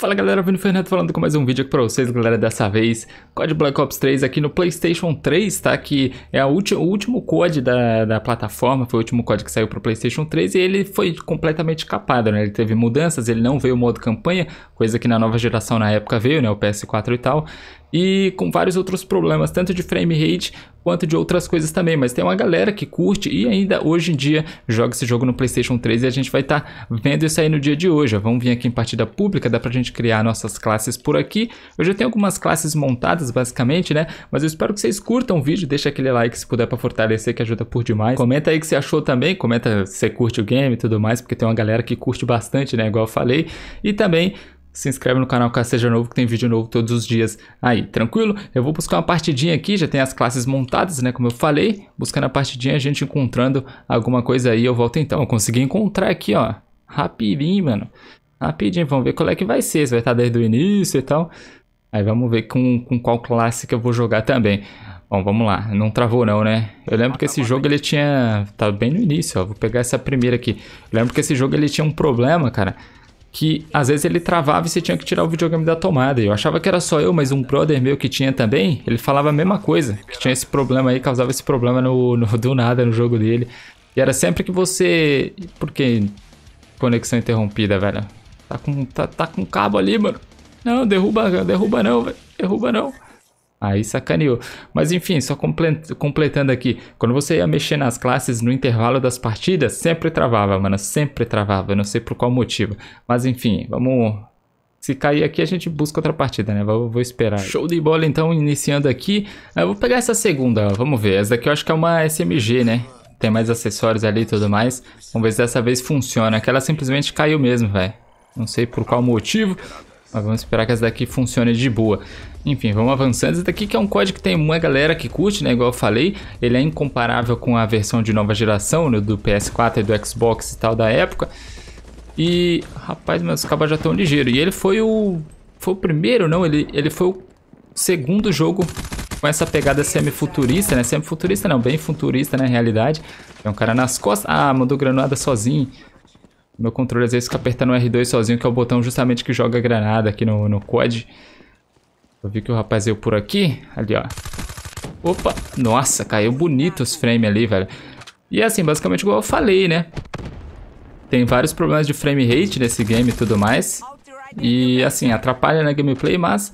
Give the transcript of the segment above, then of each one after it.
Fala galera, Vini Fernando falando com mais um vídeo aqui pra vocês, galera, dessa vez COD Black Ops 3 aqui no Playstation 3, tá? Que é ulti, o último COD da, da plataforma, foi o último COD que saiu pro Playstation 3 e ele foi completamente capado, né? Ele teve mudanças, ele não veio o modo campanha, coisa que na nova geração na época veio, né? O PS4 e tal, e com vários outros problemas, tanto de frame rate quanto de outras coisas também. Mas tem uma galera que curte e ainda hoje em dia joga esse jogo no PlayStation 3 e a gente vai estar tá vendo isso aí no dia de hoje. Vamos vir aqui em partida pública, dá pra gente criar nossas classes por aqui. Eu já tenho algumas classes montadas basicamente, né? Mas eu espero que vocês curtam o vídeo, deixa aquele like se puder pra fortalecer que ajuda por demais. Comenta aí que você achou também, comenta se você curte o game e tudo mais, porque tem uma galera que curte bastante, né? Igual eu falei. E também se inscreve no canal caso seja novo, que tem vídeo novo todos os dias aí, tranquilo? Eu vou buscar uma partidinha aqui, já tem as classes montadas, né, como eu falei. Buscando a partidinha, a gente encontrando alguma coisa aí, eu volto então. Eu consegui encontrar aqui, ó, rapidinho, mano. Rapidinho, vamos ver qual é que vai ser, se vai estar tá desde o início e tal. Aí vamos ver com, com qual classe que eu vou jogar também. Bom, vamos lá. Não travou não, né? Eu lembro que esse jogo ele tinha... Tá bem no início, ó. Vou pegar essa primeira aqui. Eu lembro que esse jogo ele tinha um problema, cara que às vezes ele travava e você tinha que tirar o videogame da tomada. Eu achava que era só eu, mas um brother meu que tinha também, ele falava a mesma coisa, que tinha esse problema aí, causava esse problema no, no do nada no jogo dele. E era sempre que você. Por que conexão interrompida, velho? Tá com, tá, tá com cabo ali, mano. Não, derruba, derruba não, velho. Derruba não. Aí sacaneou. Mas enfim, só completando aqui. Quando você ia mexer nas classes no intervalo das partidas, sempre travava, mano. Sempre travava. Eu não sei por qual motivo. Mas enfim, vamos. Se cair aqui, a gente busca outra partida, né? Vou, vou esperar. Show de bola, então, iniciando aqui. Eu vou pegar essa segunda, ó. vamos ver. Essa daqui eu acho que é uma SMG, né? Tem mais acessórios ali e tudo mais. Vamos ver se dessa vez funciona. Aquela simplesmente caiu mesmo, velho. Não sei por qual motivo, mas vamos esperar que essa daqui funcione de boa. Enfim, vamos avançando. Esse daqui que é um código que tem uma galera que curte, né? Igual eu falei, ele é incomparável com a versão de nova geração, né? do PS4 e do Xbox e tal da época. E, rapaz, meus os já estão ligeiros. E ele foi o... Foi o primeiro, não? Ele, ele foi o segundo jogo com essa pegada semi-futurista, né? Semi-futurista não, bem futurista na né? realidade. É um cara nas costas. Ah, mandou granada sozinho. Meu controle às vezes fica apertando o R2 sozinho, que é o botão justamente que joga granada aqui no, no COD. Eu vi que o rapaz veio por aqui. Ali, ó. Opa! Nossa, caiu bonito os frames ali, velho. E assim, basicamente igual eu falei, né? Tem vários problemas de frame rate nesse game e tudo mais. E assim, atrapalha na gameplay, mas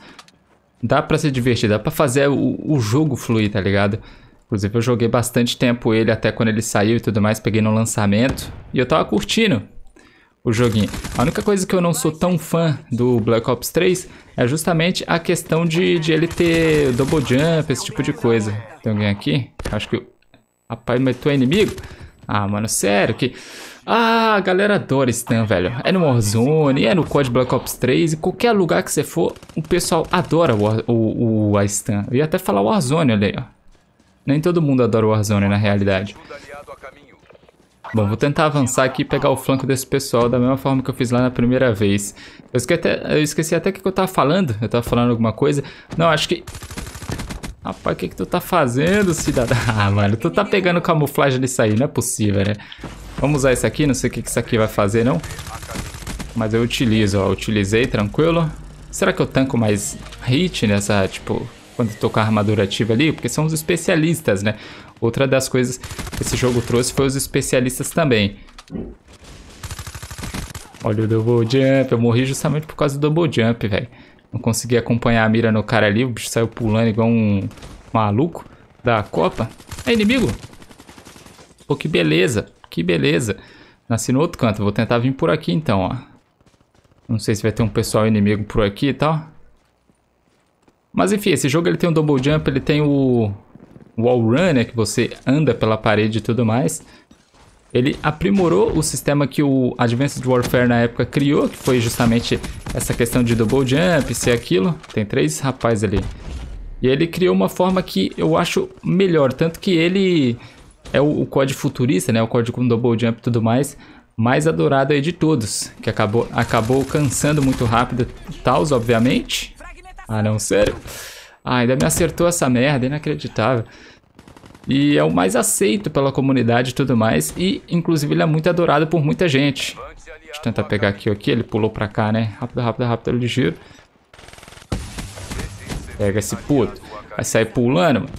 dá pra se divertir, dá pra fazer o, o jogo fluir, tá ligado? Inclusive eu joguei bastante tempo ele até quando ele saiu e tudo mais, peguei no lançamento. E eu tava curtindo o joguinho. A única coisa que eu não sou tão fã do Black Ops 3 é justamente a questão de, de ele ter double jump, esse tipo de coisa. Tem alguém aqui? Acho que... Rapaz, mas tu é inimigo? Ah, mano, sério que... Ah, a galera adora Stan, velho. É no Warzone, é no COD Black Ops 3, em qualquer lugar que você for, o pessoal adora o, o, o a Stan. Eu ia até falar Warzone, ali, ó. Nem todo mundo adora o Warzone, na realidade. Bom, vou tentar avançar aqui e pegar o flanco desse pessoal da mesma forma que eu fiz lá na primeira vez. Eu esqueci até, eu esqueci até o que eu tava falando. Eu tava falando alguma coisa. Não, acho que... Rapaz, o que que tu tá fazendo, cidadão? Ah, mano, tu tá pegando camuflagem de aí. Não é possível, né? Vamos usar isso aqui. Não sei o que que isso aqui vai fazer, não. Mas eu utilizo, ó. Utilizei, tranquilo. Será que eu tanco mais hit nessa, tipo... Quando eu tô com a armadura ativa ali? Porque são os especialistas, né? Outra das coisas que esse jogo trouxe foi os especialistas também. Olha o double jump. Eu morri justamente por causa do double jump, velho. Não consegui acompanhar a mira no cara ali. O bicho saiu pulando igual um maluco da Copa. É inimigo? Pô, que beleza. Que beleza. Nasci no outro canto. Vou tentar vir por aqui então, ó. Não sei se vai ter um pessoal inimigo por aqui e tal. Mas enfim, esse jogo ele tem o double jump, ele tem o wall run, né, que você anda pela parede e tudo mais, ele aprimorou o sistema que o Advanced Warfare na época criou, que foi justamente essa questão de double jump, ser aquilo. Tem três rapazes ali. E ele criou uma forma que eu acho melhor, tanto que ele é o, o código futurista, né? O código com double jump e tudo mais, mais adorado aí de todos, que acabou, acabou cansando muito rápido, Taos, obviamente. Ah, não, sério? Ah, ainda me acertou essa merda, inacreditável. E é o mais aceito pela comunidade e tudo mais. E, inclusive, ele é muito adorado por muita gente. Deixa eu tentar pegar aqui aqui. Ele pulou pra cá, né? Rápido, rápido, rápido. Ele giro. Pega esse puto. Vai sair pulando, mano.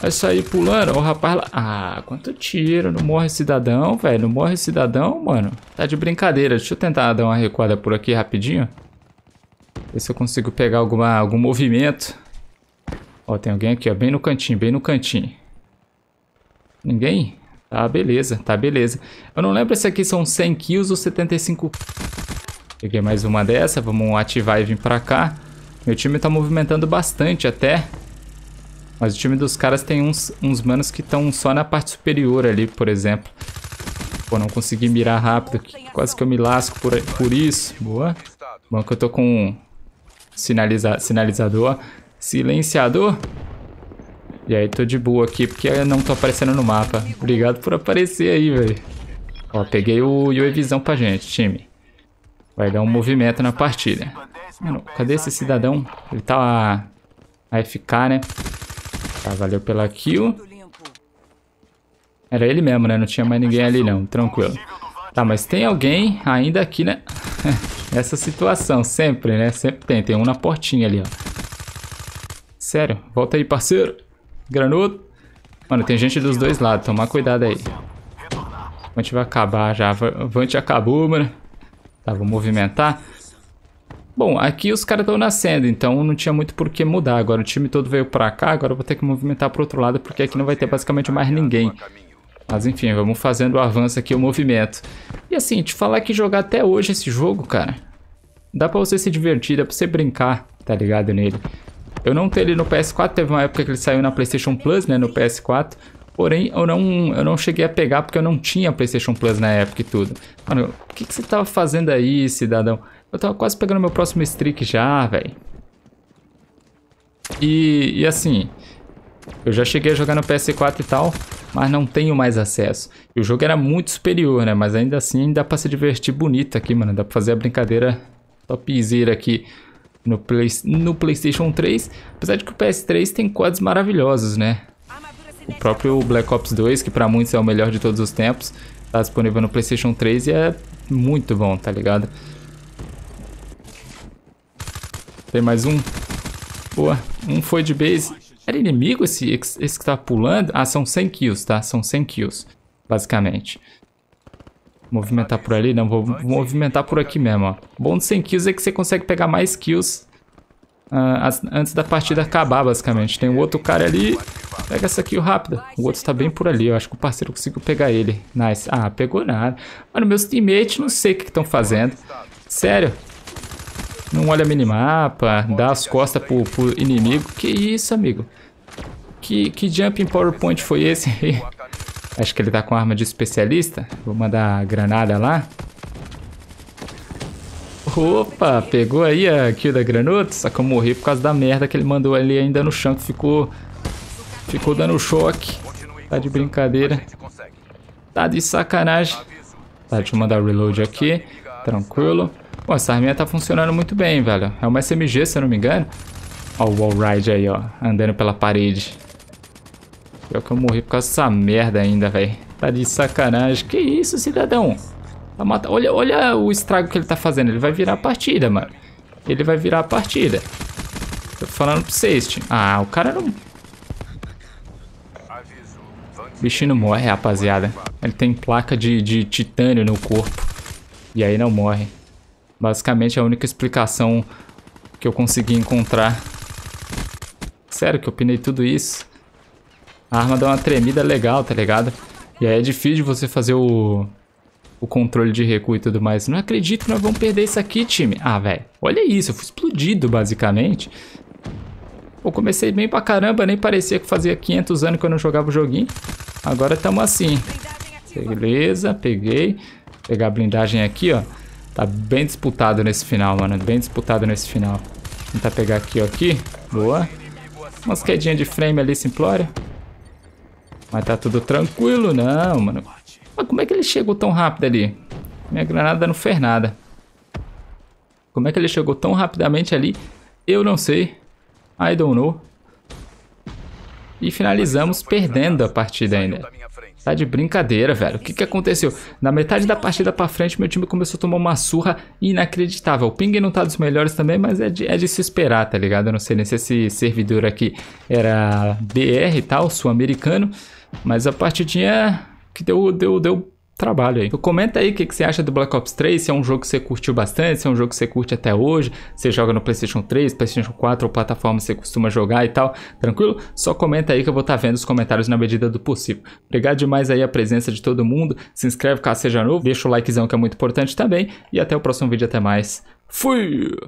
Vai sair pulando. O rapaz lá... Ah, quanto tiro. Não morre cidadão, velho. Não morre cidadão, mano. Tá de brincadeira. Deixa eu tentar dar uma recuada por aqui rapidinho. Ver se eu consigo pegar alguma, algum movimento. Ó, tem alguém aqui, ó. Bem no cantinho, bem no cantinho. Ninguém? Tá, beleza. Tá, beleza. Eu não lembro se aqui são 100 kills ou 75 Peguei mais uma dessa, vamos ativar e vir pra cá. Meu time tá movimentando bastante até. Mas o time dos caras tem uns, uns manos que estão só na parte superior ali, por exemplo. Pô, não consegui mirar rápido. Quase que eu me lasco por, por isso. Boa. Bom que eu tô com sinaliza, sinalizador. Silenciador? E aí, tô de boa aqui, porque eu não tô aparecendo no mapa. Obrigado por aparecer aí, velho. Ó, peguei o Yoevisão pra gente, time. Vai dar um movimento na partida. Mano, cadê esse cidadão? Ele tá a FK, né? Tá, valeu pela kill. Era ele mesmo, né? Não tinha mais ninguém ali, não. Tranquilo. Tá, mas tem alguém ainda aqui, né? Nessa situação, sempre, né? Sempre tem. Tem um na portinha ali, ó. Sério, volta aí, parceiro. Granudo. Mano, tem gente dos dois lados, tomar cuidado aí. A gente vai acabar já. Vant acabou, mano. Tá, vou movimentar. Bom, aqui os caras estão nascendo, então não tinha muito por que mudar. Agora o time todo veio pra cá, agora eu vou ter que movimentar pro outro lado, porque aqui não vai ter basicamente mais ninguém. Mas enfim, vamos fazendo o avanço aqui, o movimento. E assim, te falar que jogar até hoje esse jogo, cara, dá pra você se divertir, dá pra você brincar, tá ligado nele. Eu não tenho ele no PS4, teve uma época que ele saiu na PlayStation Plus, né, no PS4. Porém, eu não, eu não cheguei a pegar porque eu não tinha PlayStation Plus na época e tudo. Mano, o que, que você tava fazendo aí, cidadão? Eu tava quase pegando meu próximo streak já, velho. E, e assim, eu já cheguei a jogar no PS4 e tal, mas não tenho mais acesso. E o jogo era muito superior, né? Mas ainda assim dá pra se divertir bonito aqui, mano. Dá pra fazer a brincadeira topzera aqui no, Play, no PlayStation 3. Apesar de que o PS3 tem quadros maravilhosos, né? O próprio Black Ops 2, que para muitos é o melhor de todos os tempos, tá disponível no PlayStation 3 e é muito bom, tá ligado? Tem mais um. Boa. Um foi de base. Era inimigo esse, esse que tá pulando? Ah, são 100 kills, tá? São 100 kills, basicamente. Movimentar por ali? Não, vou movimentar por aqui mesmo, ó. Bom dos 100 kills é que você consegue pegar mais kills uh, antes da partida acabar, basicamente. Tem um outro cara ali. Pega essa kill rápida. O outro tá bem por ali. Eu acho que o parceiro conseguiu pegar ele. Nice. Ah, pegou nada. Mano, meus teammates não sei o que estão fazendo. Sério. Não olha minimapa, dá as costas pro, pro inimigo. Que isso, amigo? Que, que jump em PowerPoint foi esse aí? Acho que ele tá com arma de especialista. Vou mandar a granada lá. Opa, pegou aí a kill da Granuto, só que eu morri por causa da merda que ele mandou ali ainda no chão, que ficou, ficou dando choque. Tá de brincadeira. Tá de sacanagem. Tá, deixa eu mandar reload aqui, tranquilo. Bom, essa arminha tá funcionando muito bem, velho. É uma SMG, se eu não me engano. Ó o wall ride aí, ó, andando pela parede. Pior que eu morri por causa dessa merda ainda, velho. Tá de sacanagem. Que isso, cidadão? Tá mata... olha, olha o estrago que ele tá fazendo. Ele vai virar a partida, mano. Ele vai virar a partida. Tô falando pra vocês, time. Ah, o cara não... O bichinho não morre, rapaziada. Ele tem placa de, de titânio no corpo. E aí não morre. Basicamente é a única explicação que eu consegui encontrar. Sério que eu pinei tudo isso? a arma dá uma tremida legal, tá ligado? E aí é difícil de você fazer o, o controle de recuo e tudo mais. Não acredito que nós vamos perder isso aqui, time. Ah, velho, olha isso, eu fui explodido, basicamente. Eu comecei bem pra caramba, nem parecia que fazia 500 anos que eu não jogava o joguinho. Agora tamo assim. Beleza, peguei. pegar a blindagem aqui, ó. Tá bem disputado nesse final, mano. Bem disputado nesse final. Tentar pegar aqui, ó, aqui. Boa. Umas quedinhas de frame ali, simplória. Mas tá tudo tranquilo, não, mano. Mas como é que ele chegou tão rápido ali? Minha granada não fez nada. Como é que ele chegou tão rapidamente ali? Eu não sei. I don't know. E finalizamos perdendo a partida ainda. Tá de brincadeira, velho. O que, que aconteceu? Na metade da partida pra frente, meu time começou a tomar uma surra inacreditável. O ping não tá dos melhores também, mas é de, é de se esperar, tá ligado? Eu não sei nem se esse servidor aqui era BR e tal, sul-americano. Mas a partidinha é que deu, deu, deu trabalho aí. Então comenta aí o que, que, você acha do Black Ops 3, se é um jogo que você curtiu bastante, se é um jogo que você curte até hoje, você joga no PlayStation 3, PlayStation 4 ou plataforma que você costuma jogar e tal, tranquilo? Só comenta aí que eu vou estar tá vendo os comentários na medida do possível. Obrigado demais aí a presença de todo mundo, se inscreve caso seja novo, deixa o likezão que é muito importante também e até o próximo vídeo, até mais. Fui!